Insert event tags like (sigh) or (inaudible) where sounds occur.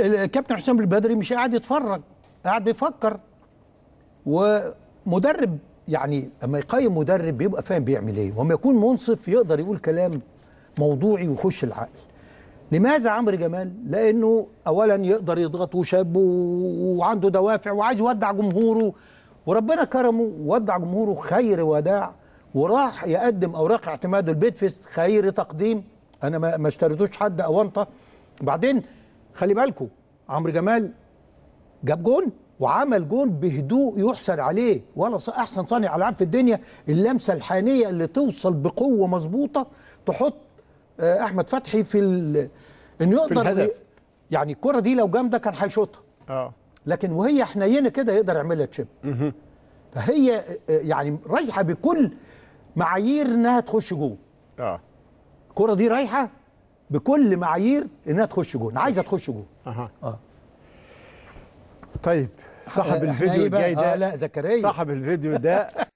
الكابتن حسام البدري مش قاعد يتفرج قاعد بيفكر ومدرب يعني اما يقيم مدرب بيبقى فاهم بيعمل ايه وما يكون منصف يقدر يقول كلام موضوعي ويخش العقل لماذا عمرو جمال لانه اولا يقدر يضغط وشاب وعنده دوافع وعايز يودع جمهوره وربنا كرمه وودع جمهوره خير وداع وراح يقدم اوراق اعتماده البيت خير تقديم انا ما اشتريتوش حد اونطه بعدين خلي بالكم عمرو جمال جاب جون وعمل جون بهدوء يحسن عليه ولا احسن صانع العاب في الدنيا اللمسه الحانيه اللي توصل بقوه مظبوطه تحط آه، احمد فتحي في انه يقدر في يعني الكره دي لو جامده كان هيشوطها اه لكن وهي حنينه كده يقدر يعملها تشيب فهي آه، يعني رايحه بكل معايير انها تخش جوه اه الكره دي رايحه بكل معايير انها تخش جون عايزه تخش جون اها اه طيب صاحب آه، الفيديو الجاي ده آه لا زكريا صاحب الفيديو ده (laughs)